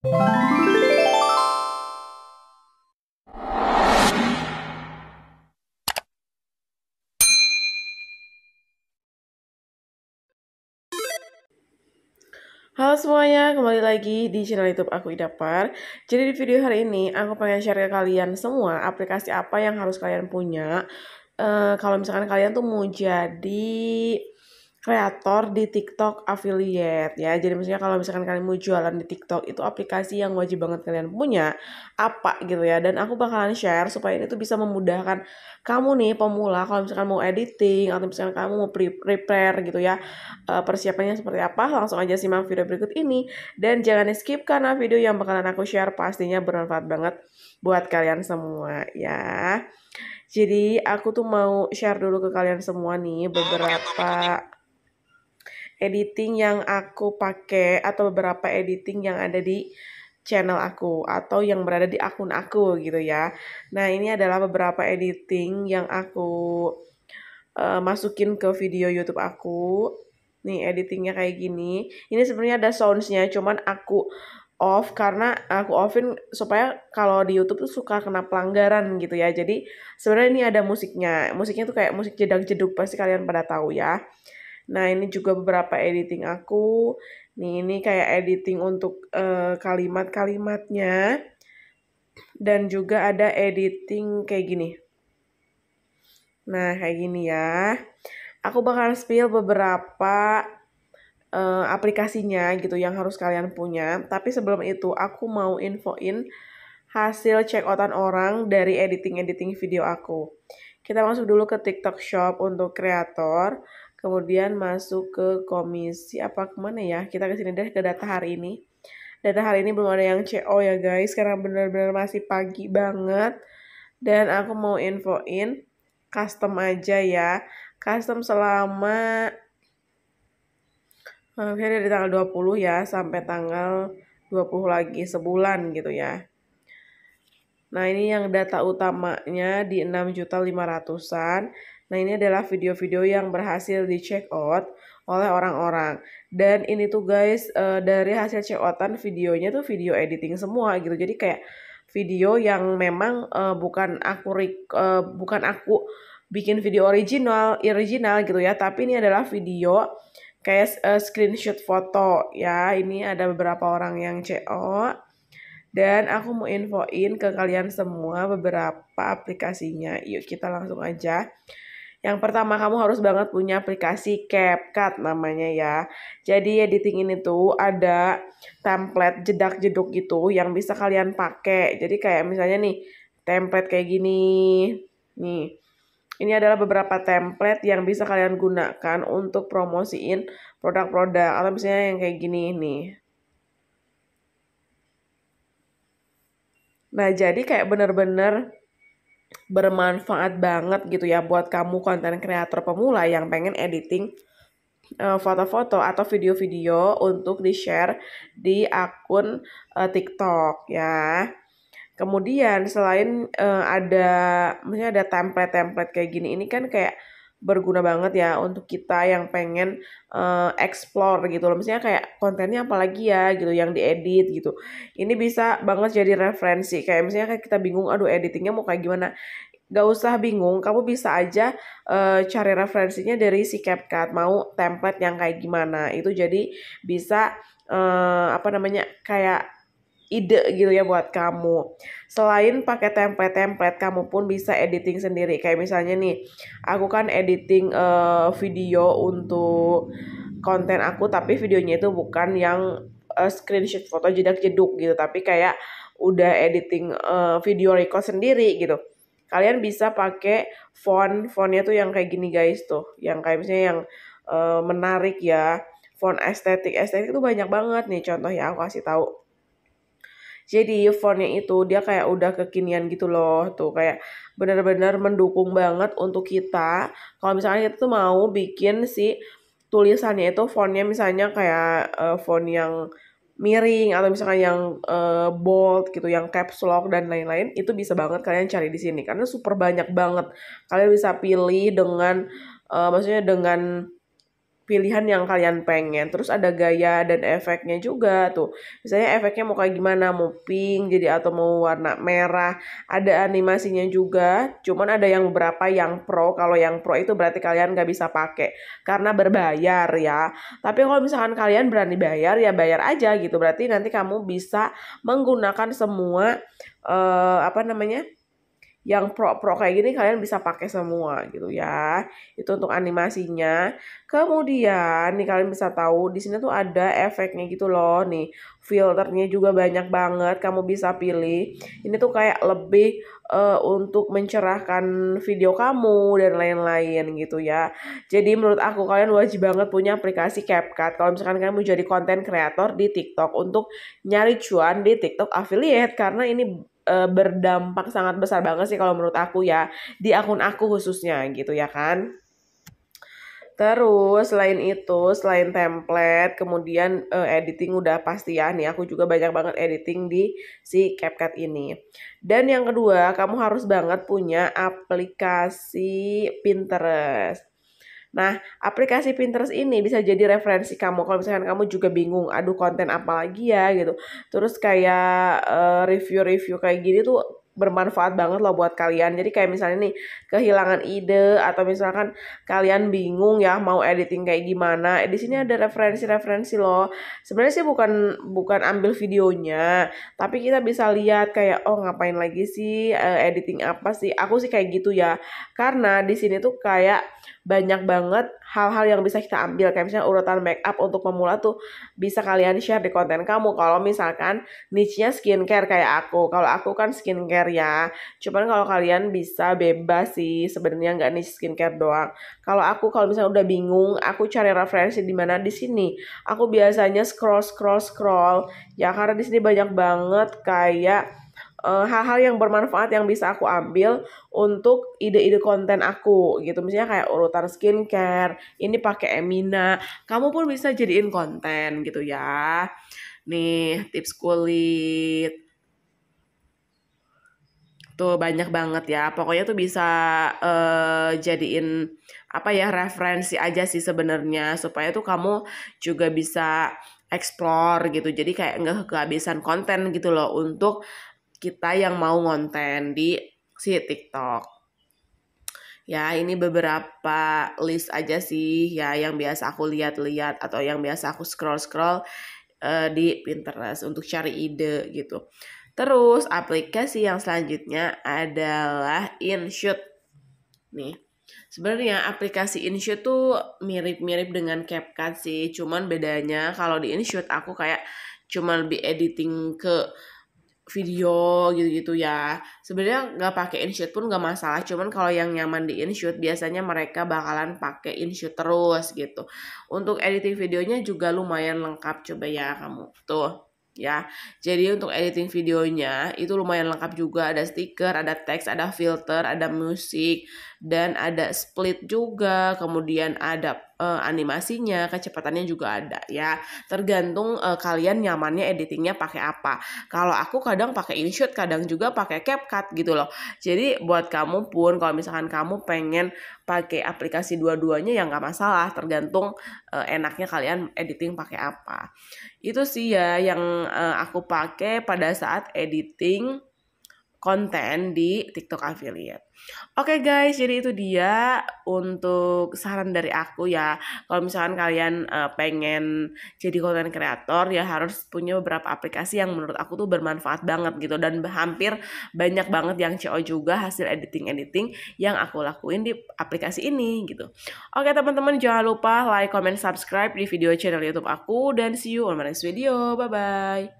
Halo semuanya, kembali lagi di channel YouTube aku Idapar. Jadi di video hari ini aku pengen share ke kalian semua aplikasi apa yang harus kalian punya uh, kalau misalkan kalian tuh mau jadi kreator di TikTok affiliate ya. Jadi maksudnya kalau misalkan kalian mau jualan di TikTok itu aplikasi yang wajib banget kalian punya apa gitu ya. Dan aku bakalan share supaya ini tuh bisa memudahkan kamu nih pemula kalau misalkan mau editing atau misalkan kamu mau prepare gitu ya. Eh, persiapannya seperti apa? Langsung aja simak video berikut ini dan jangan di skip karena video yang bakalan aku share pastinya bermanfaat banget buat kalian semua ya. Jadi aku tuh mau share dulu ke kalian semua nih beberapa editing yang aku pakai atau beberapa editing yang ada di channel aku atau yang berada di akun aku gitu ya. Nah, ini adalah beberapa editing yang aku uh, masukin ke video YouTube aku. Nih, editingnya kayak gini. Ini sebenarnya ada soundsnya, cuman aku off karena aku offin supaya kalau di YouTube tuh suka kena pelanggaran gitu ya. Jadi sebenarnya ini ada musiknya. Musiknya tuh kayak musik jedak jeduk pasti kalian pada tahu ya. Nah, ini juga beberapa editing aku. Nih, ini kayak editing untuk uh, kalimat-kalimatnya. Dan juga ada editing kayak gini. Nah, kayak gini ya. Aku bakal spill beberapa uh, aplikasinya gitu yang harus kalian punya. Tapi sebelum itu, aku mau infoin hasil check outan orang dari editing-editing video aku. Kita masuk dulu ke TikTok Shop untuk kreator kemudian masuk ke komisi apa kemana ya kita kesini deh ke data hari ini data hari ini belum ada yang CO ya guys karena benar-benar masih pagi banget dan aku mau infoin custom aja ya custom selama Oke, eh, dari tanggal 20 ya sampai tanggal 20 lagi sebulan gitu ya. Nah ini yang data utamanya di 6.500an Nah, ini adalah video-video yang berhasil di check out oleh orang-orang. Dan ini tuh guys, uh, dari hasil check outan videonya tuh video editing semua gitu. Jadi kayak video yang memang uh, bukan aku uh, bukan aku bikin video original, original gitu ya, tapi ini adalah video kayak uh, screenshot foto ya. Ini ada beberapa orang yang CO dan aku mau infoin ke kalian semua beberapa aplikasinya. Yuk kita langsung aja yang pertama kamu harus banget punya aplikasi CapCut namanya ya. Jadi editing ini tuh ada template jedak-jeduk gitu yang bisa kalian pakai. Jadi kayak misalnya nih template kayak gini. Nih. Ini adalah beberapa template yang bisa kalian gunakan untuk promosiin produk-produk atau misalnya yang kayak gini nih. Nah, jadi kayak bener-bener bermanfaat banget gitu ya buat kamu konten kreator pemula yang pengen editing eh, foto-foto uh, atau video-video untuk di-share di akun uh, TikTok ya. Kemudian selain uh, ada misalnya ada template-template kayak gini ini kan kayak berguna banget ya untuk kita yang pengen uh, explore gitu loh. Misalnya kayak kontennya apalagi ya gitu yang diedit gitu. Ini bisa banget jadi referensi. Kayak misalnya kayak kita bingung aduh editingnya mau kayak gimana. Gak usah bingung, kamu bisa aja uh, cari referensinya dari si CapCut. Mau template yang kayak gimana. Itu jadi bisa uh, apa namanya kayak ide gitu ya buat kamu. Selain pakai template-template, kamu pun bisa editing sendiri. Kayak misalnya nih, aku kan editing uh, video untuk konten aku, tapi videonya itu bukan yang uh, screenshot foto jedak-jeduk gitu, tapi kayak udah editing uh, video record sendiri gitu. Kalian bisa pakai font, fontnya tuh yang kayak gini guys tuh, yang kayak misalnya yang uh, menarik ya, font estetik, estetik itu banyak banget nih contoh yang aku kasih tahu jadi fontnya itu dia kayak udah kekinian gitu loh tuh kayak benar-benar mendukung banget untuk kita kalau misalnya kita tuh mau bikin si tulisannya itu fontnya misalnya kayak uh, font yang miring atau misalnya yang uh, bold gitu, yang caps lock dan lain-lain itu bisa banget kalian cari di sini karena super banyak banget. Kalian bisa pilih dengan uh, maksudnya dengan pilihan yang kalian pengen. Terus ada gaya dan efeknya juga tuh. Misalnya efeknya mau kayak gimana, mau pink jadi atau mau warna merah. Ada animasinya juga. Cuman ada yang berapa yang pro. Kalau yang pro itu berarti kalian gak bisa pakai karena berbayar ya. Tapi kalau misalkan kalian berani bayar ya bayar aja gitu. Berarti nanti kamu bisa menggunakan semua uh, apa namanya? yang pro-pro kayak gini kalian bisa pakai semua gitu ya. Itu untuk animasinya. Kemudian nih kalian bisa tahu di sini tuh ada efeknya gitu loh nih. Filternya juga banyak banget kamu bisa pilih. Ini tuh kayak lebih uh, untuk mencerahkan video kamu dan lain-lain gitu ya. Jadi menurut aku kalian wajib banget punya aplikasi CapCut kalau misalkan kalian mau jadi konten kreator di TikTok untuk nyari cuan di TikTok affiliate karena ini uh, berdampak sangat besar banget sih kalau menurut aku ya di akun aku khususnya gitu ya kan. Terus selain itu, selain template, kemudian uh, editing udah pasti ya nih aku juga banyak banget editing di si CapCut ini. Dan yang kedua, kamu harus banget punya aplikasi Pinterest. Nah, aplikasi Pinterest ini bisa jadi referensi kamu kalau misalkan kamu juga bingung, aduh konten apa lagi ya gitu. Terus kayak eh, review-review uh, kayak gini tuh bermanfaat banget loh buat kalian. Jadi kayak misalnya nih kehilangan ide atau misalkan kalian bingung ya mau editing kayak gimana. Di sini ada referensi-referensi loh. Sebenarnya sih bukan bukan ambil videonya, tapi kita bisa lihat kayak oh ngapain lagi sih eh, editing apa sih. Aku sih kayak gitu ya. Karena di sini tuh kayak banyak banget hal-hal yang bisa kita ambil kayak misalnya urutan make up untuk pemula tuh bisa kalian share di konten kamu kalau misalkan niche-nya skincare kayak aku kalau aku kan skincare ya cuman kalau kalian bisa bebas sih sebenarnya nggak niche skincare doang kalau aku kalau misalnya udah bingung aku cari referensi di mana di sini aku biasanya scroll scroll scroll ya karena di sini banyak banget kayak Eh, hal-hal uh, yang bermanfaat yang bisa aku ambil untuk ide-ide konten aku gitu misalnya kayak urutan skincare ini pakai Emina kamu pun bisa jadiin konten gitu ya nih tips kulit tuh banyak banget ya pokoknya tuh bisa uh, jadiin apa ya referensi aja sih sebenarnya supaya tuh kamu juga bisa explore gitu jadi kayak nggak kehabisan konten gitu loh untuk kita yang mau ngonten di si TikTok. Ya, ini beberapa list aja sih ya yang biasa aku lihat-lihat atau yang biasa aku scroll-scroll uh, di Pinterest untuk cari ide gitu. Terus aplikasi yang selanjutnya adalah InShot. Nih, Sebenarnya aplikasi InShot tuh mirip-mirip dengan CapCut sih, cuman bedanya kalau di InShot aku kayak cuma lebih editing ke video gitu-gitu ya sebenarnya nggak pakai InShoot pun nggak masalah cuman kalau yang nyaman di InShoot biasanya mereka bakalan pakai InShoot terus gitu untuk editing videonya juga lumayan lengkap coba ya kamu tuh ya. Jadi untuk editing videonya itu lumayan lengkap juga, ada stiker, ada teks, ada filter, ada musik, dan ada split juga, kemudian ada uh, animasinya, kecepatannya juga ada ya. Tergantung uh, kalian nyamannya editingnya pakai apa. Kalau aku kadang pakai InShot, kadang juga pakai CapCut gitu loh. Jadi buat kamu pun kalau misalkan kamu pengen pakai aplikasi dua-duanya ya nggak masalah, tergantung uh, enaknya kalian editing pakai apa. Itu sih ya yang uh, aku pakai pada saat editing konten di TikTok affiliate. Oke okay guys, jadi itu dia untuk saran dari aku ya. Kalau misalkan kalian uh, pengen jadi konten kreator ya harus punya beberapa aplikasi yang menurut aku tuh bermanfaat banget gitu dan hampir banyak banget yang CO juga hasil editing-editing yang aku lakuin di aplikasi ini gitu. Oke okay, teman-teman jangan lupa like, comment, subscribe di video channel YouTube aku dan see you on my next video. Bye bye.